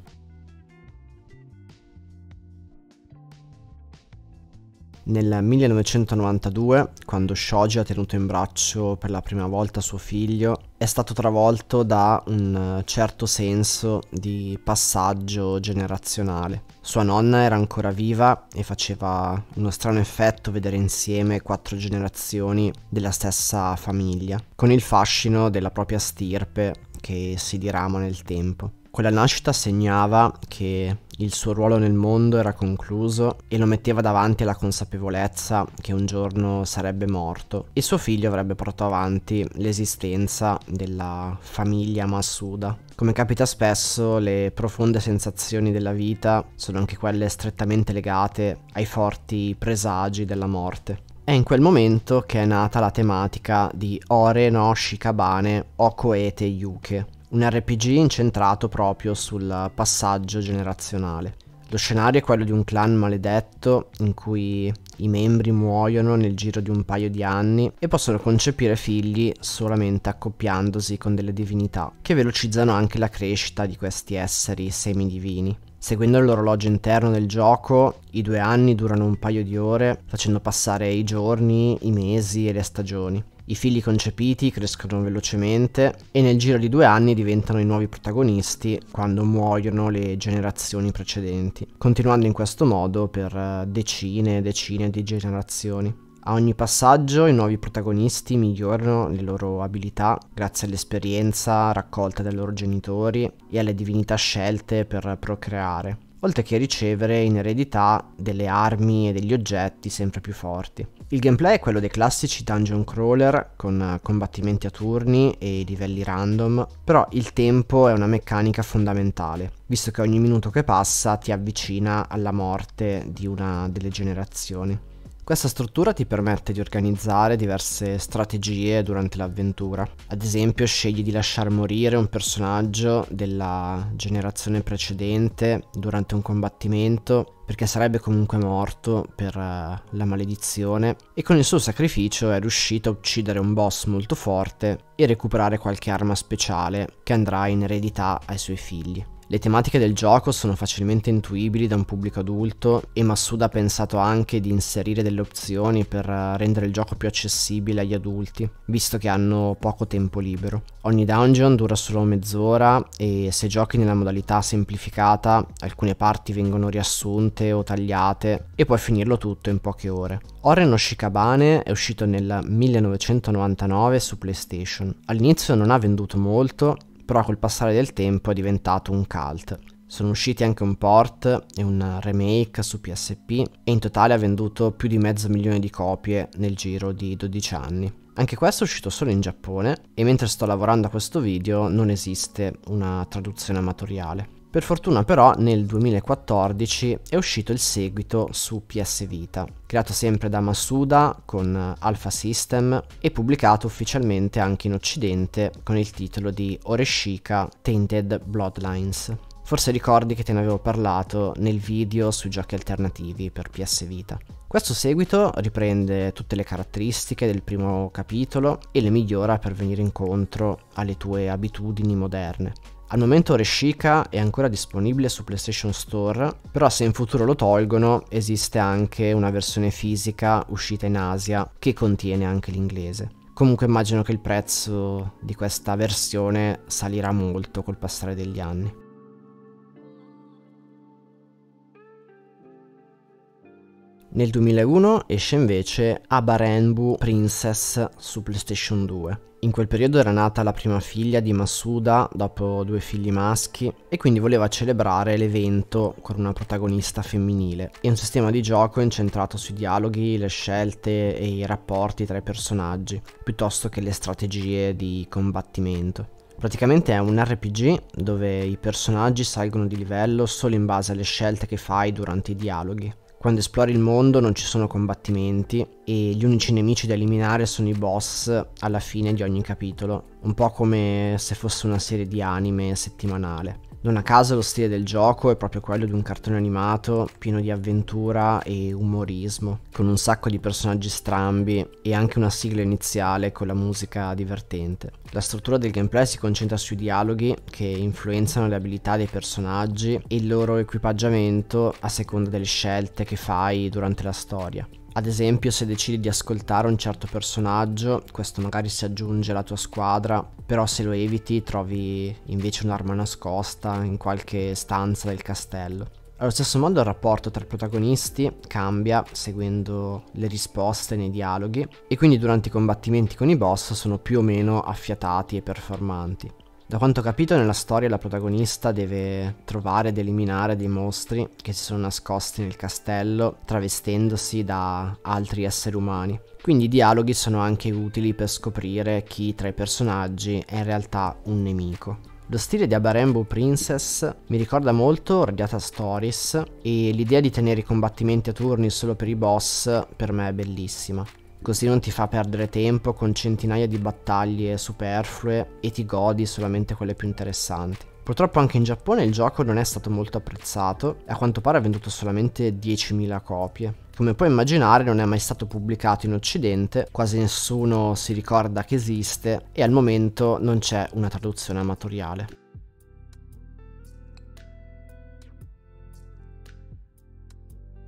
Nel 1992, quando Shoji ha tenuto in braccio per la prima volta suo figlio, è stato travolto da un eh, certo senso di passaggio generazionale. Sua nonna era ancora viva e faceva uno strano effetto vedere insieme quattro generazioni della stessa famiglia, con il fascino della propria stirpe che si dirama nel tempo. Quella nascita segnava che il suo ruolo nel mondo era concluso e lo metteva davanti alla consapevolezza che un giorno sarebbe morto e suo figlio avrebbe portato avanti l'esistenza della famiglia Massuda. Come capita spesso, le profonde sensazioni della vita sono anche quelle strettamente legate ai forti presagi della morte. È in quel momento che è nata la tematica di Ore no Shikabane Okoete Yuke, un RPG incentrato proprio sul passaggio generazionale. Lo scenario è quello di un clan maledetto in cui i membri muoiono nel giro di un paio di anni e possono concepire figli solamente accoppiandosi con delle divinità, che velocizzano anche la crescita di questi esseri semidivini. Seguendo l'orologio interno del gioco, i due anni durano un paio di ore, facendo passare i giorni, i mesi e le stagioni. I figli concepiti crescono velocemente e nel giro di due anni diventano i nuovi protagonisti quando muoiono le generazioni precedenti, continuando in questo modo per eh, decine e decine di generazioni. A ogni passaggio i nuovi protagonisti migliorano le loro abilità grazie all'esperienza raccolta dai loro genitori e alle divinità scelte per procreare, oltre che ricevere in eredità delle armi e degli oggetti sempre più forti. Il gameplay è quello dei classici dungeon crawler con eh, combattimenti a turni e livelli random, però il tempo è una meccanica fondamentale, visto che ogni minuto che passa ti avvicina alla morte di una delle generazioni. Questa struttura ti permette di organizzare diverse strategie durante l'avventura. Ad esempio, scegli di lasciar morire un personaggio della generazione precedente durante un combattimento perché sarebbe comunque morto per eh, la maledizione e con il suo sacrificio è riuscito a uccidere un boss molto forte e recuperare qualche arma speciale che andrà in eredità ai suoi figli. Le tematiche del gioco sono facilmente intuibili da un pubblico adulto e Massuda ha pensato anche di inserire delle opzioni per eh, rendere il gioco più accessibile agli adulti, visto che hanno poco tempo libero. Ogni dungeon dura solo mezz'ora e se giochi nella modalità semplificata alcune parti vengono riassunte o tagliate e puoi finirlo tutto in poche ore. Oren Shikabane è uscito nel 1999 su PlayStation. All'inizio non ha venduto molto però col passare del tempo è diventato un cult. Sono usciti anche un port e un remake su PSP e in totale ha venduto più di mezzo milione di copie nel giro di 12 anni. Anche questo è uscito solo in Giappone e mentre sto lavorando a questo video non esiste una traduzione amatoriale. Per fortuna però nel 2014 è uscito il seguito su PS Vita, creato sempre da Masuda con eh, Alpha System e pubblicato ufficialmente anche in Occidente con il titolo di Oreshika Tainted Bloodlines. Forse ricordi che te ne avevo parlato nel video sui giochi alternativi per PS Vita. Questo seguito riprende tutte le caratteristiche del primo capitolo e le migliora per venire incontro alle tue abitudini moderne. Al momento Reshika è ancora disponibile su PlayStation Store, però se in futuro lo tolgono esiste anche una versione fisica uscita in Asia che contiene anche l'inglese. Comunque immagino che il prezzo di questa versione salirà molto col passare degli anni. Nel 2001 esce invece Abarenbu Princess su PlayStation 2. In quel periodo era nata la prima figlia di Masuda, dopo due figli maschi, e quindi voleva celebrare l'evento con una protagonista femminile È un sistema di gioco incentrato sui dialoghi, le scelte e i rapporti tra i personaggi, piuttosto che le strategie di combattimento. Praticamente è un RPG dove i personaggi salgono di livello solo in base alle scelte che fai durante i dialoghi. Quando esplori il mondo non ci sono combattimenti e gli unici nemici da eliminare sono i boss alla fine di ogni capitolo, un po' come se fosse una serie di anime settimanale. Non a caso lo stile del gioco è proprio quello di un cartone animato pieno di avventura e umorismo, con un sacco di personaggi strambi e anche una sigla iniziale con la musica divertente. La struttura del gameplay si concentra sui dialoghi che influenzano le abilità dei personaggi e il loro equipaggiamento a seconda delle scelte che fai durante la storia. Ad esempio, se decidi di ascoltare un certo personaggio, questo magari si aggiunge alla tua squadra, però se lo eviti trovi invece un'arma nascosta in qualche stanza del castello. Allo stesso modo il rapporto tra i protagonisti cambia seguendo le risposte nei dialoghi e quindi durante i combattimenti con i boss sono più o meno affiatati e performanti. Da quanto ho capito nella storia la protagonista deve trovare ed eliminare dei mostri che si sono nascosti nel castello travestendosi da altri esseri umani. Quindi i dialoghi sono anche utili per scoprire chi tra i personaggi è in realtà un nemico. Lo stile di Abarembo Princess mi ricorda molto Radiata Stories e l'idea di tenere i combattimenti a turni solo per i boss per me è bellissima. Così non ti fa perdere tempo con centinaia di battaglie superflue e ti godi solamente quelle più interessanti. Purtroppo anche in Giappone il gioco non è stato molto apprezzato e a quanto pare ha venduto solamente 10.000 copie. Come puoi immaginare non è mai stato pubblicato in Occidente, quasi nessuno si ricorda che esiste e al momento non c'è una traduzione amatoriale.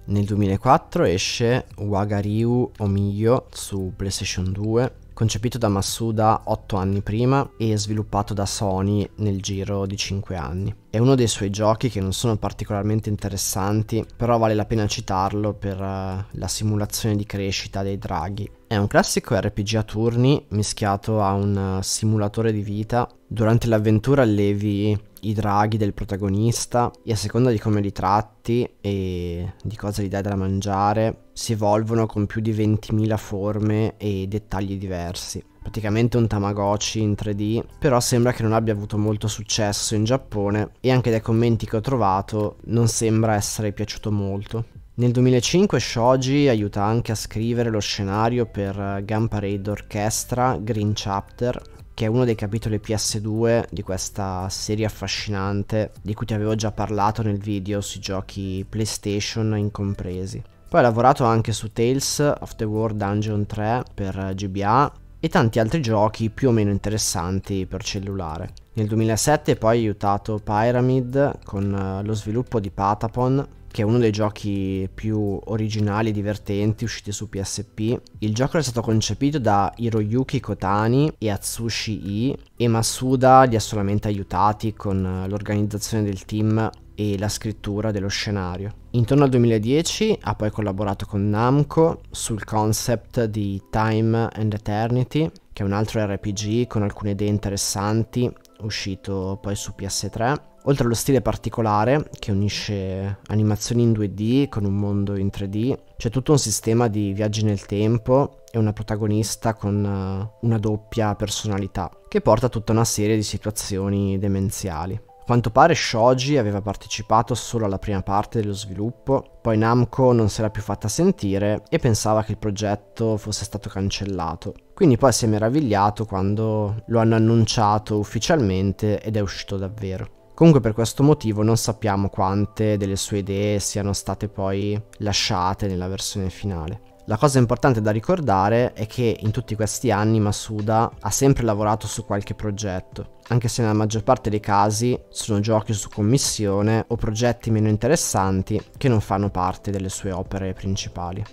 Nel 2004 esce Wagariu Omiyo su PlayStation 2, concepito da Masuda 8 anni prima e sviluppato da Sony nel giro di 5 anni. È uno dei suoi giochi che non sono particolarmente interessanti, però vale la pena citarlo per eh, la simulazione di crescita dei draghi. È un classico RPG a turni mischiato a un eh, simulatore di vita. Durante l'avventura allevi i draghi del protagonista e a seconda di come li tratti e di cosa gli dai da mangiare si evolvono con più di 20.000 forme e dettagli diversi. Praticamente un Tamagotchi in 3D, però sembra che non abbia avuto molto successo in Giappone e anche dai commenti che ho trovato non sembra essere piaciuto molto. Nel 2005 Shoji aiuta anche a scrivere lo scenario per Gun Parade Orchestra Green Chapter che è uno dei capitoli PS2 di questa serie affascinante di cui ti avevo già parlato nel video sui giochi PlayStation incompresi. Poi ha lavorato anche su Tales of the World Dungeon 3 per GBA e tanti altri giochi più o meno interessanti per cellulare. Nel 2007 poi ha aiutato Pyramid con eh, lo sviluppo di Patapon che è uno dei giochi più originali e divertenti usciti su PSP. Il gioco è stato concepito da Hiroyuki Kotani e Atsushi I e Masuda li ha solamente aiutati con l'organizzazione del team e la scrittura dello scenario. Intorno al 2010 ha poi collaborato con Namco sul concept di Time and Eternity, che è un altro RPG con alcune idee interessanti uscito poi su PS3. Oltre allo stile particolare che unisce animazioni in 2D con un mondo in 3D, c'è tutto un sistema di viaggi nel tempo e una protagonista con eh, una doppia personalità che porta a tutta una serie di situazioni demenziali. A quanto pare Shoji aveva partecipato solo alla prima parte dello sviluppo, poi Namco non si era più fatta sentire e pensava che il progetto fosse stato cancellato. Quindi poi si è meravigliato quando lo hanno annunciato ufficialmente ed è uscito davvero. Comunque per questo motivo non sappiamo quante delle sue idee siano state poi lasciate nella versione finale. La cosa importante da ricordare è che in tutti questi anni Masuda ha sempre lavorato su qualche progetto, anche se nella maggior parte dei casi sono giochi su commissione o progetti meno interessanti che non fanno parte delle sue opere principali.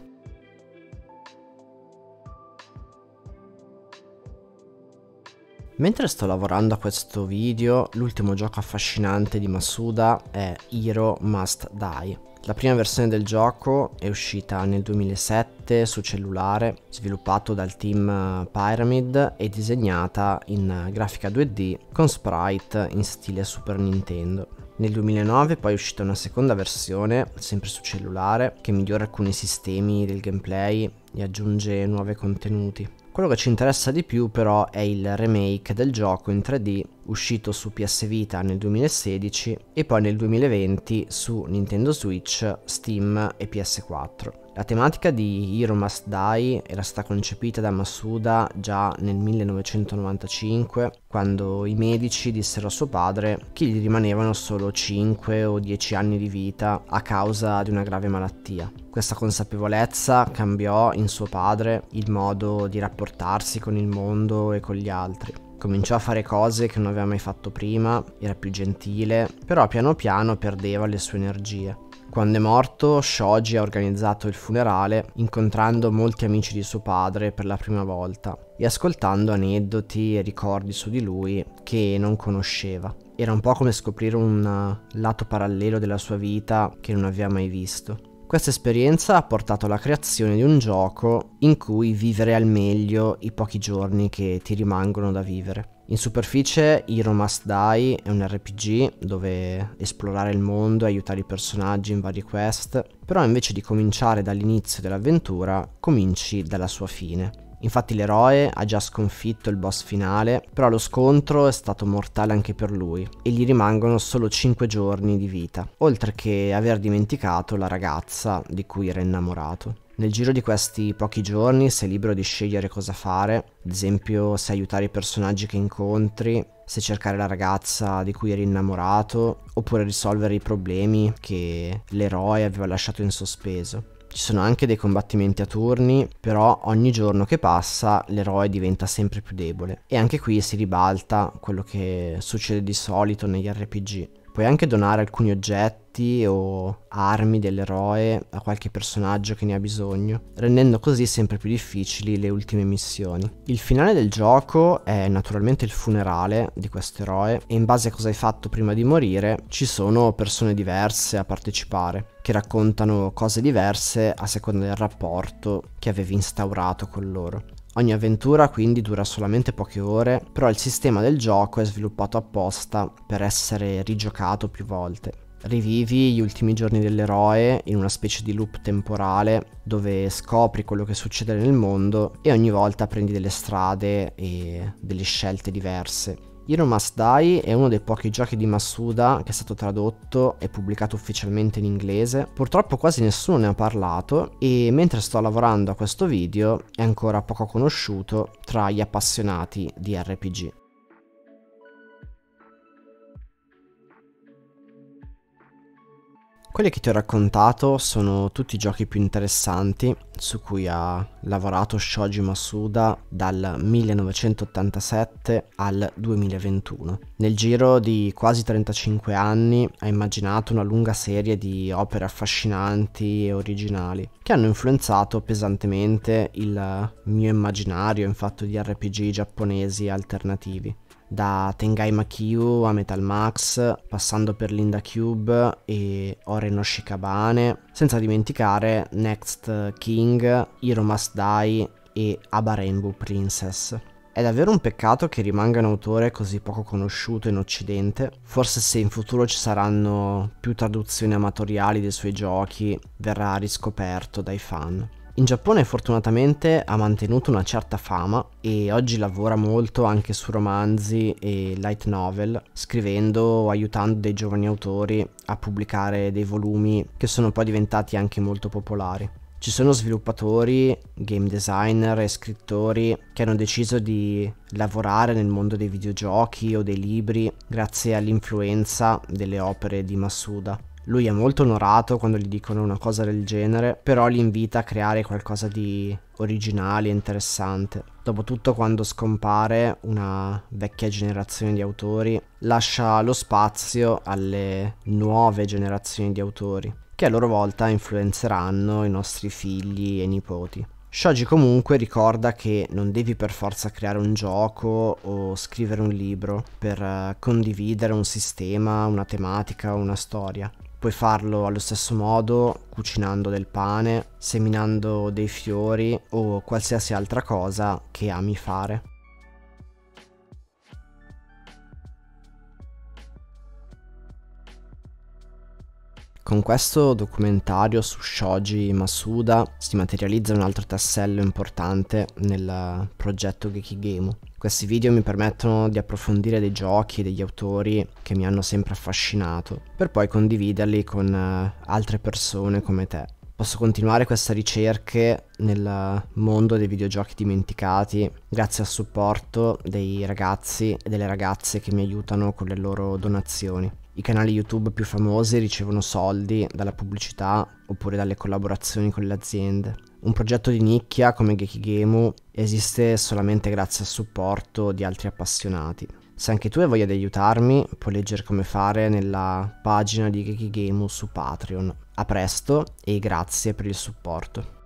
Mentre sto lavorando a questo video, l'ultimo gioco affascinante di Masuda è Hero Must Die. La prima versione del gioco è uscita nel 2007 su cellulare, sviluppato dal team eh, Pyramid e disegnata in eh, grafica 2D con sprite in stile Super Nintendo. Nel 2009 poi è uscita una seconda versione, sempre su cellulare, che migliora alcuni sistemi del gameplay e aggiunge nuovi contenuti. Quello che ci interessa di più però è il remake del gioco in 3D uscito su PS Vita nel 2016 e poi nel 2020 su Nintendo Switch, Steam e PS4. La tematica di Hero Must Die era stata concepita da Masuda già nel 1995, quando i medici dissero a suo padre che gli rimanevano solo 5 o 10 anni di vita a causa di una grave malattia. Questa consapevolezza cambiò in suo padre il modo di rapportarsi con il mondo e con gli altri cominciò a fare cose che non aveva mai fatto prima, era più gentile, però piano piano perdeva le sue energie. Quando è morto, Shoji ha organizzato il funerale incontrando molti amici di suo padre per la prima volta e ascoltando aneddoti e ricordi su di lui che non conosceva. Era un po' come scoprire un eh, lato parallelo della sua vita che non aveva mai visto. Questa esperienza ha portato alla creazione di un gioco in cui vivere al meglio i pochi giorni che ti rimangono da vivere. In superficie Hero Must Die è un RPG dove esplorare il mondo e aiutare i personaggi in varie quest, però invece di cominciare dall'inizio dell'avventura cominci dalla sua fine. Infatti l'eroe ha già sconfitto il boss finale, però lo scontro è stato mortale anche per lui e gli rimangono solo 5 giorni di vita, oltre che aver dimenticato la ragazza di cui era innamorato. Nel giro di questi pochi giorni sei libero di scegliere cosa fare, ad esempio se aiutare i personaggi che incontri, se cercare la ragazza di cui eri innamorato, oppure risolvere i problemi che l'eroe aveva lasciato in sospeso. Ci sono anche dei combattimenti a turni, però ogni giorno che passa l'eroe diventa sempre più debole. E anche qui si ribalta quello che succede di solito negli RPG puoi anche donare alcuni oggetti o armi dell'eroe a qualche personaggio che ne ha bisogno, rendendo così sempre più difficili le ultime missioni. Il finale del gioco è naturalmente il funerale di questo eroe e in base a cosa hai fatto prima di morire ci sono persone diverse a partecipare, che raccontano cose diverse a seconda del rapporto che avevi instaurato con loro. Ogni avventura quindi dura solamente poche ore, però il sistema del gioco è sviluppato apposta per essere rigiocato più volte. Rivivi gli ultimi giorni dell'eroe in una specie di loop temporale dove scopri quello che succede nel mondo e ogni volta prendi delle strade e delle scelte diverse. Hero Must Die è uno dei pochi giochi di Masuda che è stato tradotto e pubblicato ufficialmente in inglese. Purtroppo quasi nessuno ne ha parlato e mentre sto lavorando a questo video è ancora poco conosciuto tra gli appassionati di RPG. Quelli che ti ho raccontato sono tutti i giochi più interessanti su cui ha lavorato Shoji Masuda dal 1987 al 2021. Nel giro di quasi 35 anni ha immaginato una lunga serie di opere affascinanti e originali che hanno influenzato pesantemente il mio immaginario in fatto di RPG giapponesi alternativi da Tengai Makyu a Metal Max, passando per Linda Cube e Oreno Shikabane, senza dimenticare Next King, Hiro Must Die e Aba Rainbow Princess. È davvero un peccato che rimanga un autore così poco conosciuto in Occidente, forse se in futuro ci saranno più traduzioni amatoriali dei suoi giochi verrà riscoperto dai fan. In Giappone fortunatamente ha mantenuto una certa fama e oggi lavora molto anche su romanzi e light novel, scrivendo o aiutando dei giovani autori a pubblicare dei volumi che sono poi diventati anche molto popolari. Ci sono sviluppatori, game designer e scrittori che hanno deciso di lavorare nel mondo dei videogiochi o dei libri grazie all'influenza delle opere di Masuda. Lui è molto onorato quando gli dicono una cosa del genere, però li invita a creare qualcosa di originale e interessante. Dopotutto quando scompare una vecchia generazione di autori lascia lo spazio alle nuove generazioni di autori, che a loro volta influenzeranno i nostri figli e nipoti. Shoji comunque ricorda che non devi per forza creare un gioco o scrivere un libro per eh, condividere un sistema, una tematica o una storia. Puoi farlo allo stesso modo cucinando del pane, seminando dei fiori o qualsiasi altra cosa che ami fare. Con questo documentario su Shoji Masuda si materializza un altro tassello importante nel progetto Gekigemo. Questi video mi permettono di approfondire dei giochi e degli autori che mi hanno sempre affascinato, per poi condividerli con eh, altre persone come te. Posso continuare queste ricerche nel mondo dei videogiochi dimenticati grazie al supporto dei ragazzi e delle ragazze che mi aiutano con le loro donazioni i canali YouTube più famosi ricevono soldi dalla pubblicità oppure dalle collaborazioni con le aziende. Un progetto di nicchia come Gekigemu esiste solamente grazie al supporto di altri appassionati. Se anche tu hai voglia di aiutarmi, puoi leggere come fare nella pagina di Gekigemu su Patreon. A presto e grazie per il supporto.